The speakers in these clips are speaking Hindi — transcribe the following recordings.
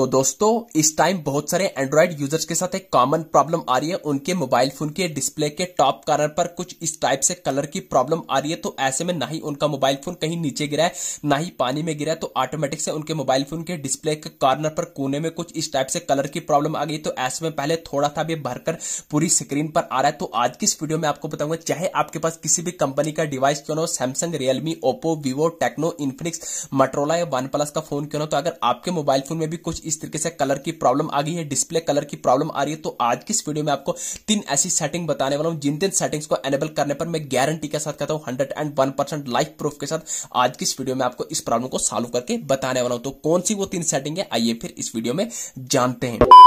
तो दोस्तों इस टाइम बहुत सारे एंड्रॉइड यूजर्स के साथ एक कॉमन प्रॉब्लम आ रही है उनके मोबाइल फोन के डिस्प्ले के टॉप कॉर्नर पर कुछ इस टाइप से कलर की प्रॉब्लम आ रही है तो ऐसे में ना ही उनका मोबाइल फोन कहीं नीचे गिरा है ना ही पानी में गिरा है तो ऑटोमेटिक से उनके मोबाइल फोन के डिस्प्ले के कॉर्नर पर कोने में कुछ इस टाइप से कलर की प्रॉब्लम आ गई तो ऐसे में पहले थोड़ा सा भी भरकर पूरी स्क्रीन पर आ रहा है तो आज की इस वीडियो में आपको बताऊंगा चाहे आपके पास किसी भी कंपनी का डिवाइस क्यों ना हो Samsung Realme Oppo Vivo Tecno Infinix Motorola या वन प्लस का फोन क्यों ना तो अगर आपके मोबाइल फोन में भी कुछ इस तरीके से कलर की प्रॉब्लम आ गई है डिस्प्ले कलर की प्रॉब्लम आ रही है तो आज की इस वीडियो में आपको तीन ऐसी सेटिंग बताने वाला हूँ जिन तीन सेटिंग्स को एनेबल करने पर मैं गारंटी के साथ कहता हूं hundred and one percent life proof के साथ आज की इस वीडियो में आपको इस प्रॉब्लम को सॉल्व करके बताने वाला हूं तो कौन सी वो तीन सेटिंग है आइए फिर इस वीडियो में जानते हैं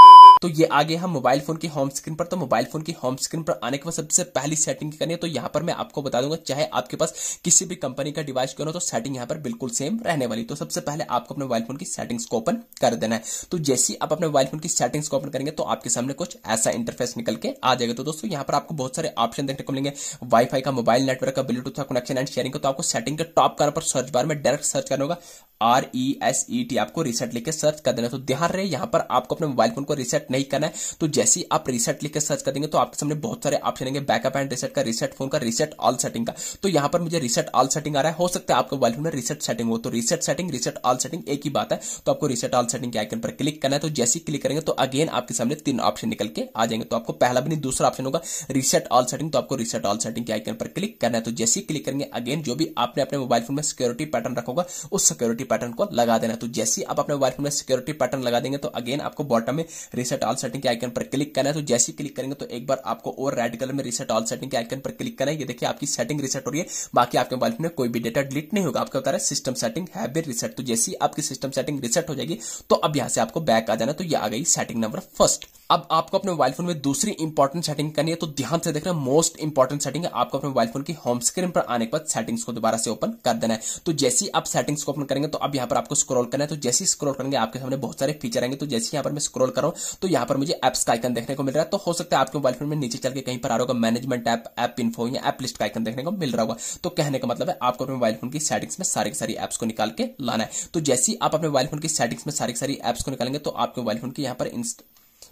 तो ये आगे हम मोबाइल फोन की होम स्क्रीन पर तो मोबाइल फोन की होम स्क्रीन पर आने के बाद सबसे पहली सेटिंग करनी है तो यहाँ पर मैं आपको बता दूंगा चाहे आपके पास किसी भी कंपनी का डिवाइस क्यों हो तो सेटिंग यहाँ पर बिल्कुल सेम रहने वाली तो सबसे पहले आपको अपने मोबाइल फोन की सेटिंग्स को ओपन कर देना है तो जैसे ही आप अपने मोबाइल फोन की सेटिंग्स को ओपन करेंगे तो आपके सामने कुछ ऐसा इंटरफेस निकल के आ जाएगा तो दोस्तों यहाँ पर आपको बहुत सारे ऑप्शन देखने को मिलेंगे वाईफाई का मोबाइल नेटवर्क का ब्लूटूथ का कनेक्शन एंड शेयरिंग का तो आपको सेटिंग के टॉप कार्ड पर सर्च बार में डायरेक्ट सर्च करना होगा R E S E T आपको रिसेट लिख के सर्च कर देना तो ध्यान रहे यहां पर आपको अपने मोबाइल फोन को रिसेट नहीं करना है तो जैसे ही आप रिसेट लिख के सर्च कर देंगे तो आपके सामने बहुत सारे ऑप्शन आएंगे बैकअप एंड रिसेट का रिसेट फोन का रिसेट ऑल सेटिंग का तो यहां पर मुझे रिसेट ऑल सेटिंग आ रहा है हो सकता है आपके मोबाइल फोन में रिसेट सेटिंग हो तो reset setting reset all setting एक ही बात है तो आपको रिसेट ऑल सेटिंग के आइकन पर क्लिक करना है तो जैसे ही क्लिक करेंगे तो अगेन आपके सामने तीन ऑप्शन निकल के आ जाएंगे तो आपको पहला भी नहीं दूसरा ऑप्शन होगा रिसेट ऑल सेटिंग तो आपको रिसेट ऑल सेटिंग के आइकन पर क्लिक करना है तो जैसे ही क्लिक करेंगे अगेन जो भी आपने अपने मोबाइल फोन में सिक्योरिटी पैटर्न रखोगा उस सिक्योरिटी पैटर्न को लगा देना तो जैसे आप अपने मोबाइल फोन में सिक्योरिटी पैटर्न लगा देंगे तो अगेन आपको बॉटम में रिसेट ऑल सेटिंग के आइकन पर क्लिक करना है तो जैसे क्लिक करेंगे तो एक बार आपको और रेड कलर में रिसेट ऑल सेटिंग के आइकन पर क्लिक करना है ये देखिए आपकी सेटिंग रिसेट हो रही है बाकी आपके मोबाइल फोन में कोई भी डेटा डिलीट नहीं होगा आपका बता रहा है सिस्टम सेटिंग है भी रिसेट तो जैसी आपकी सिस्टम सेटिंग रिसेट हो जाएगी तो अब यहां से आपको बैक आ जाना तो ये आ गई सेटिंग नंबर फर्स्ट अब आपको अपने मोबाइल फोन में दूसरी इंपॉर्टेंट सेटिंग करनी है तो ध्यान से देखना मोस्ट इंपॉर्टेंट सेटिंग है आपको अपने मोबाइल फोन की होम स्क्रीन पर आने के बाद सेटिंग्स को दोबारा से ओपन कर देना है तो जैसे आप सेटिंग्स को ओपन करेंगे तो अब यहां पर आपको स्क्रॉल करना है तो जैसे स्क्रॉल करेंगे आपके सामने बहुत सारे फीचर आएंगे तो जैसे यहाँ पर मैं स्क्रॉल करूं तो यहां पर मुझे एप्स का आइकन देखने को मिल रहा है तो हो सकता है आपके मोबाइल फोन में नीचे चल के कहीं पर आ रहा होगा मैनेजमेंट ऐप ऐप इन्फो या एप लिस्ट का आइकन देखने को मिल रहा होगा तो कहने का मतलब है आपको अपने मोबाइल फोन की सेटिंग्स में सारी सारी एप्स को निकाल के लाना है तो जैसे आप अपने मोबाइल फोन की सेटिंग्स में सारी सारी एप्स को निकालेंगे तो आपके मोबाइल फोन की यहाँ पर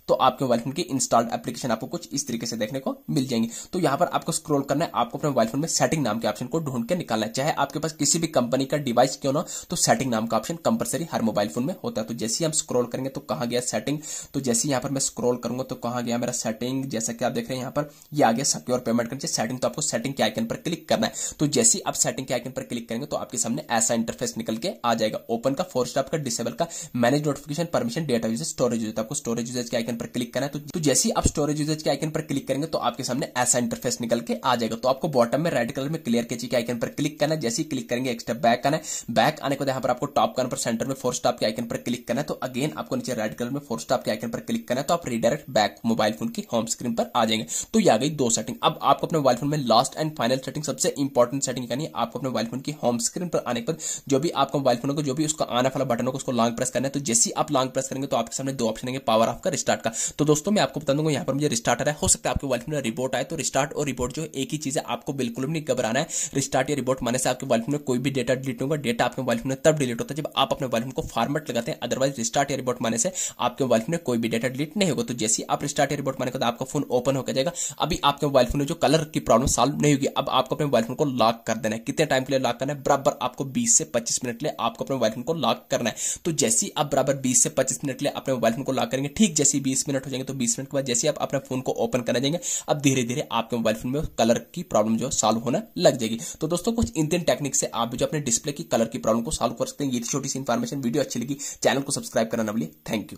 तो आपके मोबाइल फोन की इंस्टॉल्ड एप्लीकेशन आपको कुछ इस तरीके से देखने को मिल जाएंगे तो यहाँ पर आपको स्क्रोल करना है आपको अपने मोबाइल फोन में सेटिंग नाम के ऑप्शन को ढूंढ के निकालना है चाहे आपके पास किसी भी कंपनी का डिवाइस क्यों ना तो सेटिंग नाम का ऑप्शन कंपलसरी हर मोबाइल फोन में होता है तो जैसे ही हम स्क्रोल करेंगे तो कहा गया सेटिंग तो जैसे यहाँ पर मैं स्क्रोल करूंगा तो कहा गया मेरा सेटिंग जैसा कि आप देख रहे हैं यहाँ पर यह आ गया सिक्योर पेमेंट करना चाहिए सेटिंग तो आपको सेटिंग के आइकन पर क्लिक करना है तो जैसे आप सेटिंग के आइकन पर क्लिक करेंगे तो आपके सामने ऐसा इंटरफेस निकल के आ जाएगा ओपन का फोर स्टाफ का डिसेबल का manage notification permission data usage storage आपको स्टोरेज के आइकन आइकन पर क्लिक करना है तो, तो जैसे ही आप स्टोरेज यूजेज के आइकन पर क्लिक करेंगे तो आपके सामने ऐसा इंटरफेस निकल के आ जाएगा तो आपको बॉटम में रेड कलर में क्लियर केची के आइकन पर क्लिक करना है जैसे ही क्लिक करेंगे एक्स्ट्रा बैक आना है बैक आने के बाद यहाँ पर आपको टॉप कॉर्नर पर सेंटर में फोर स्टॉप के आइकन पर क्लिक करना है तो अगेन आपको नीचे रेड कलर में फोर स्टॉप के आइकन पर क्लिक करना है तो आप रिडायरेक्ट बैक मोबाइल फोन की होम स्क्रीन पर आ जाएंगे तो ये गई दो सेटिंग अब आपको अपने मोबाइल फोन में लास्ट एंड फाइनल सेटिंग सबसे इंपॉर्टेंट सेटिंग करनी है आपको अपने मोबाइल फोन की होम स्क्रीन पर आने पर जो भी आपका मोबाइल फोन को जो भी उसका आने वाला बटन होगा उसको लॉन्ग प्रेस करना है तो जैसे ही आप लॉन्ग प्रेस करेंगे तो आपके सामने दो ऑप्शन है पावर ऑफ का रिस्टार्ट स्टार्ट का तो दोस्तों मैं आपको बता दूंगा यहाँ पर मुझे रिस्टार्ट आया हो सकता है आपके वाइफ में रिपोर्ट आए तो रिस्टार्ट और रिपोर्ट जो एक ही चीज है आपको बिल्कुल भी नहीं घबराना है रिस्टार्ट या रिपोर्ट माने से आपके वाइफ में कोई भी डेटा डिलीट होगा डेटा आपके वाइफ में तब डिलीट होता है जब आप अपने वाइफ को फॉर्मेट लगाते हैं अदरवाइज रिस्टार्ट या रिपोर्ट माने से आपके वाइफ में कोई भी डेटा डिलीट नहीं होगा तो जैसे आप रिस्टार्ट या रिपोर्ट मानेगा तो आपका फोन ओपन होकर जाएगा अभी आपके मोबाइल फोन में जो कलर की प्रॉब्लम सॉल्व नहीं होगी अब आपको अपने मोबाइल फोन को लॉक कर देना है कितने टाइम के लिए लॉक करना है बराबर आपको बीस से पच्चीस मिनट के लिए आपको अपने मोबाइल फोन को लॉक करना है तो जैसे आप बराबर बीस से पच्चीस मिनट के लिए अपने मोबाइल फोन को लॉक करेंगे ठीक जैसे बीस मिनट हो जाएंगे तो बीस मिनट के बाद जैसे आप अपने फोन को ओपन करना जाएंगे अब धीरे धीरे आपके मोबाइल फोन में कलर की प्रॉब्लम जो सॉल्व होना लग जाएगी तो दोस्तों कुछ इन तीन टेक्निक से आप जो अपने डिस्प्ले की कलर की प्रॉब्लम को सॉल्व कर सकते हैं ये छोटी सी इन्फॉर्मेशन वीडियो अच्छी लगी चैनल को सब्सक्राइब करना बोलिए थैंक यू